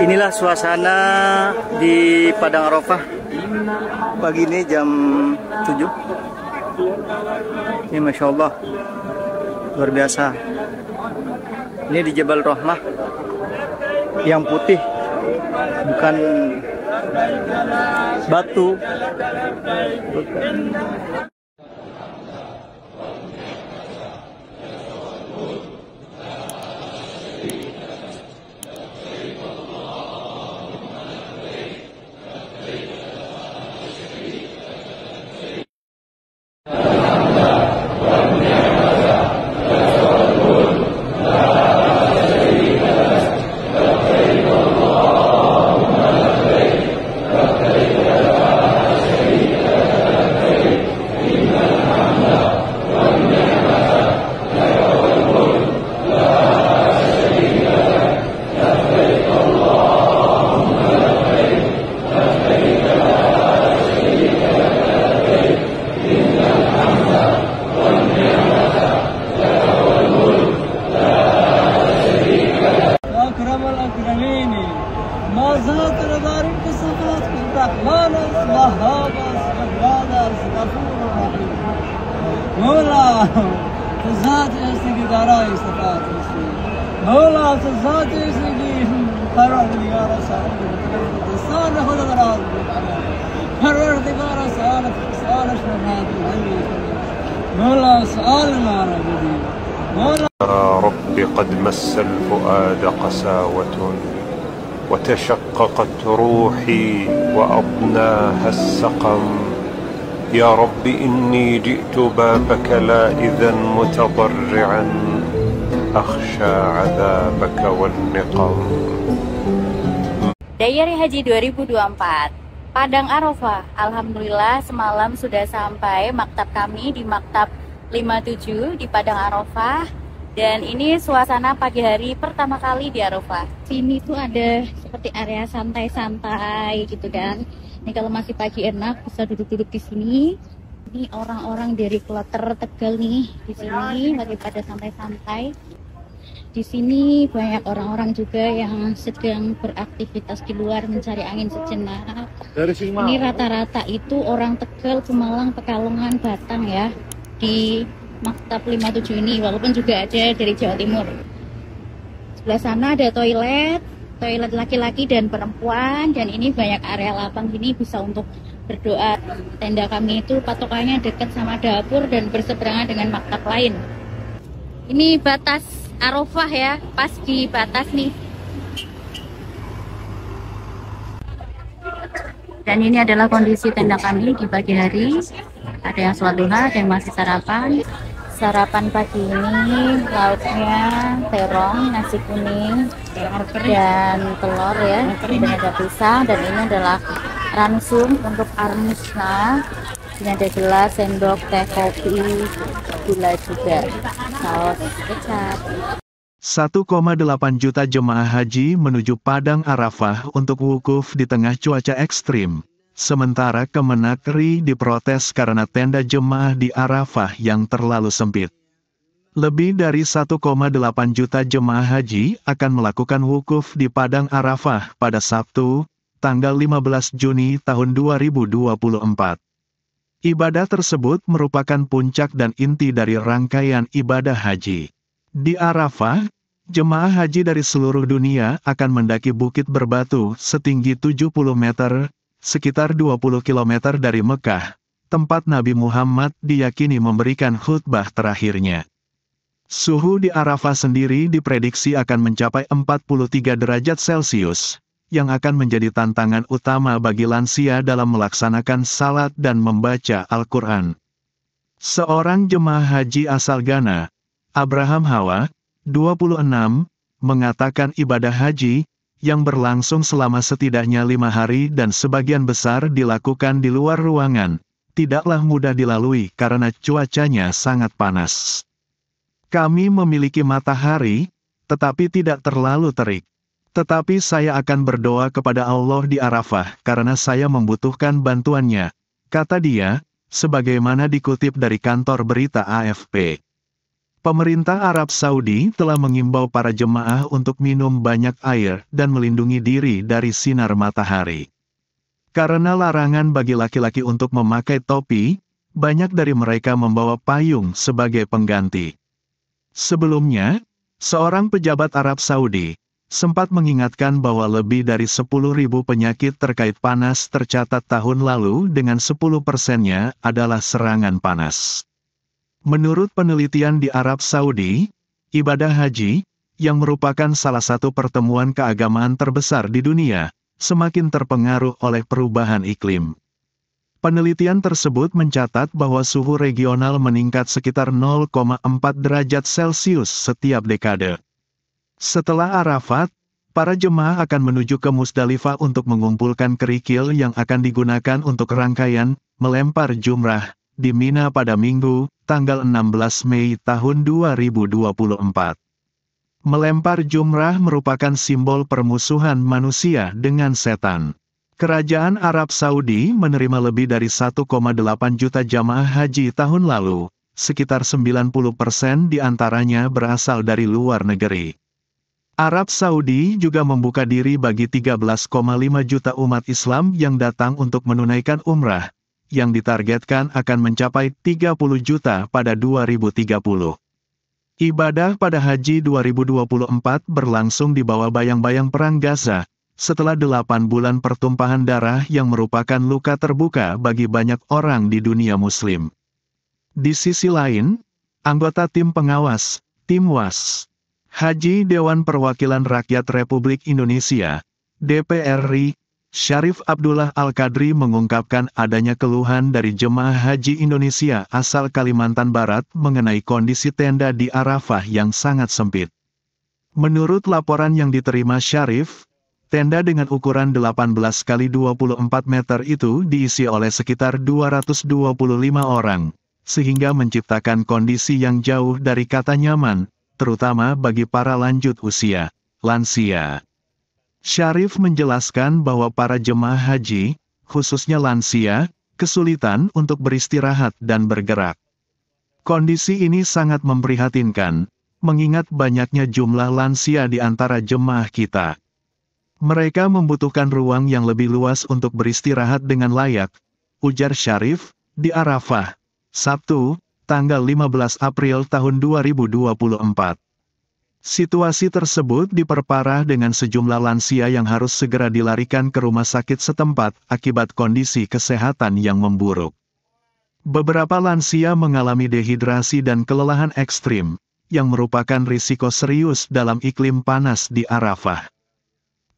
Inilah suasana di Padang Arafah pagi ini jam 7. Ini Masya Allah luar biasa. Ini di Jabal Rahmah yang putih bukan batu. Bukan. يا رب قد مس الفؤاد قساوة وتشققت روحي وأضناها السقم يا رب إني جئت بابك لائذا متضرعا أخشى عذابك والنقم Dayari Haji 2024 Padang Arafah Alhamdulillah semalam sudah sampai maktab kami di maktab 57 di Padang Arafah dan ini suasana pagi hari pertama kali di Arafah Sini tuh ada seperti area santai-santai gitu kan Ini kalau masih pagi enak bisa duduk-duduk di sini ini orang-orang dari kloter Tegal nih di sini lagi pada santai-santai di sini banyak orang-orang juga yang sedang beraktivitas di luar mencari angin sejenak. Dari Ini rata-rata itu orang Tegal, Pemalang, Pekalongan, Batang ya di Maktab 57 ini walaupun juga ada dari Jawa Timur. Sebelah sana ada toilet, toilet laki-laki dan perempuan dan ini banyak area lapang ini bisa untuk berdoa. Tenda kami itu patokannya dekat sama dapur dan berseberangan dengan maktab lain. Ini batas Arafah ya, pas di batas nih. Dan ini adalah kondisi tenda kami di pagi hari. Ada yang sholat duha, ada yang masih sarapan. Sarapan pagi ini lauknya terong, nasi kuning, dan telur ya. Dan ada pisang dan ini adalah ransum untuk armusna. Ini ada gelas, sendok, teh, kopi, gula juga, saus kecap. 1,8 juta jemaah haji menuju Padang Arafah untuk wukuf di tengah cuaca ekstrim. Sementara kemenakri diprotes karena tenda jemaah di Arafah yang terlalu sempit. Lebih dari 1,8 juta jemaah haji akan melakukan wukuf di Padang Arafah pada Sabtu, tanggal 15 Juni tahun 2024. Ibadah tersebut merupakan puncak dan inti dari rangkaian ibadah haji. Di Arafah, jemaah haji dari seluruh dunia akan mendaki bukit berbatu setinggi 70 meter, sekitar 20 km dari Mekah, tempat Nabi Muhammad diyakini memberikan khutbah terakhirnya. Suhu di Arafah sendiri diprediksi akan mencapai 43 derajat Celcius yang akan menjadi tantangan utama bagi lansia dalam melaksanakan salat dan membaca Al-Quran. Seorang jemaah haji asal Ghana, Abraham Hawa, 26, mengatakan ibadah haji, yang berlangsung selama setidaknya lima hari dan sebagian besar dilakukan di luar ruangan, tidaklah mudah dilalui karena cuacanya sangat panas. Kami memiliki matahari, tetapi tidak terlalu terik. Tetapi saya akan berdoa kepada Allah di Arafah karena saya membutuhkan bantuannya, kata dia, sebagaimana dikutip dari kantor berita AFP. Pemerintah Arab Saudi telah mengimbau para jemaah untuk minum banyak air dan melindungi diri dari sinar matahari. Karena larangan bagi laki-laki untuk memakai topi, banyak dari mereka membawa payung sebagai pengganti. Sebelumnya, seorang pejabat Arab Saudi, sempat mengingatkan bahwa lebih dari 10.000 penyakit terkait panas tercatat tahun lalu dengan 10 persennya adalah serangan panas. Menurut penelitian di Arab Saudi, ibadah haji, yang merupakan salah satu pertemuan keagamaan terbesar di dunia, semakin terpengaruh oleh perubahan iklim. Penelitian tersebut mencatat bahwa suhu regional meningkat sekitar 0,4 derajat Celcius setiap dekade. Setelah Arafat, para jemaah akan menuju ke Musdalifah untuk mengumpulkan kerikil yang akan digunakan untuk rangkaian, melempar jumrah, di Mina pada Minggu, tanggal 16 Mei tahun 2024. Melempar jumrah merupakan simbol permusuhan manusia dengan setan. Kerajaan Arab Saudi menerima lebih dari 1,8 juta jamaah haji tahun lalu, sekitar 90 persen di antaranya berasal dari luar negeri. Arab Saudi juga membuka diri bagi 13,5 juta umat Islam yang datang untuk menunaikan umrah, yang ditargetkan akan mencapai 30 juta pada 2030. Ibadah pada haji 2024 berlangsung di bawah bayang-bayang perang Gaza, setelah 8 bulan pertumpahan darah yang merupakan luka terbuka bagi banyak orang di dunia muslim. Di sisi lain, anggota tim pengawas, tim WAS, Haji Dewan Perwakilan Rakyat Republik Indonesia, DPR RI, Syarif Abdullah Al-Kadri mengungkapkan adanya keluhan dari jemaah haji Indonesia asal Kalimantan Barat mengenai kondisi tenda di Arafah yang sangat sempit. Menurut laporan yang diterima Syarif, tenda dengan ukuran 18 x 24 meter itu diisi oleh sekitar 225 orang, sehingga menciptakan kondisi yang jauh dari kata nyaman, terutama bagi para lanjut usia, lansia. Syarif menjelaskan bahwa para jemaah haji, khususnya lansia, kesulitan untuk beristirahat dan bergerak. Kondisi ini sangat memprihatinkan, mengingat banyaknya jumlah lansia di antara jemaah kita. Mereka membutuhkan ruang yang lebih luas untuk beristirahat dengan layak, ujar Syarif, di Arafah, Sabtu, tanggal 15 April tahun 2024. Situasi tersebut diperparah dengan sejumlah lansia yang harus segera dilarikan ke rumah sakit setempat akibat kondisi kesehatan yang memburuk. Beberapa lansia mengalami dehidrasi dan kelelahan ekstrim, yang merupakan risiko serius dalam iklim panas di Arafah.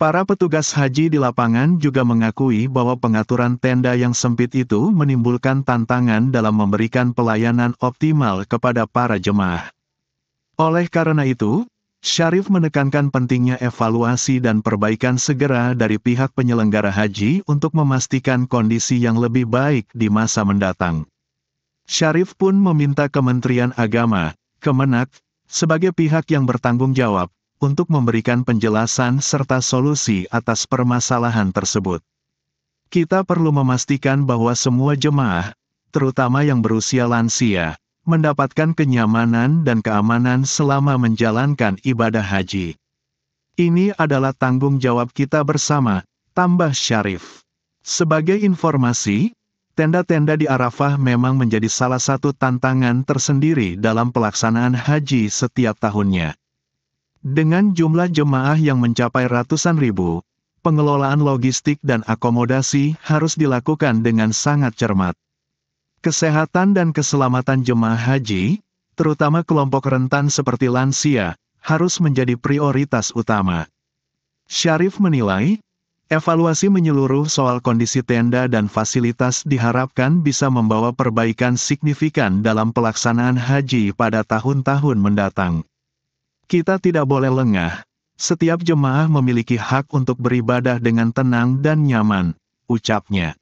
Para petugas haji di lapangan juga mengakui bahwa pengaturan tenda yang sempit itu menimbulkan tantangan dalam memberikan pelayanan optimal kepada para jemaah. Oleh karena itu, Syarif menekankan pentingnya evaluasi dan perbaikan segera dari pihak penyelenggara haji untuk memastikan kondisi yang lebih baik di masa mendatang. Syarif pun meminta Kementerian Agama, Kemenak, sebagai pihak yang bertanggung jawab, untuk memberikan penjelasan serta solusi atas permasalahan tersebut. Kita perlu memastikan bahwa semua jemaah, terutama yang berusia lansia, mendapatkan kenyamanan dan keamanan selama menjalankan ibadah haji. Ini adalah tanggung jawab kita bersama, tambah Syarif. Sebagai informasi, tenda-tenda di Arafah memang menjadi salah satu tantangan tersendiri dalam pelaksanaan haji setiap tahunnya. Dengan jumlah jemaah yang mencapai ratusan ribu, pengelolaan logistik dan akomodasi harus dilakukan dengan sangat cermat. Kesehatan dan keselamatan jemaah haji, terutama kelompok rentan seperti lansia, harus menjadi prioritas utama. Syarif menilai, Evaluasi menyeluruh soal kondisi tenda dan fasilitas diharapkan bisa membawa perbaikan signifikan dalam pelaksanaan haji pada tahun-tahun mendatang. Kita tidak boleh lengah. Setiap jemaah memiliki hak untuk beribadah dengan tenang dan nyaman, ucapnya.